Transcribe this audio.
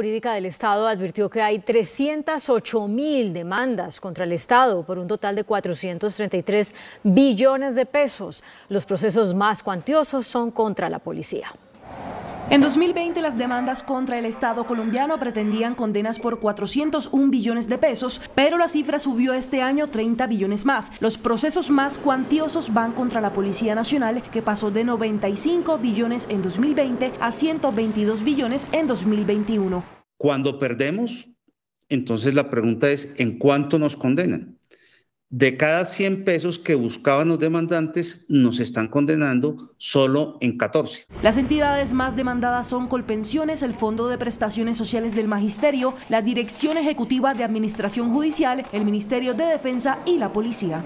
Jurídica del Estado advirtió que hay 308 mil demandas contra el Estado por un total de 433 billones de pesos. Los procesos más cuantiosos son contra la policía. En 2020 las demandas contra el Estado colombiano pretendían condenas por 401 billones de pesos, pero la cifra subió este año 30 billones más. Los procesos más cuantiosos van contra la Policía Nacional, que pasó de 95 billones en 2020 a 122 billones en 2021. Cuando perdemos, entonces la pregunta es, ¿en cuánto nos condenan? De cada 100 pesos que buscaban los demandantes, nos están condenando solo en 14. Las entidades más demandadas son Colpensiones, el Fondo de Prestaciones Sociales del Magisterio, la Dirección Ejecutiva de Administración Judicial, el Ministerio de Defensa y la Policía.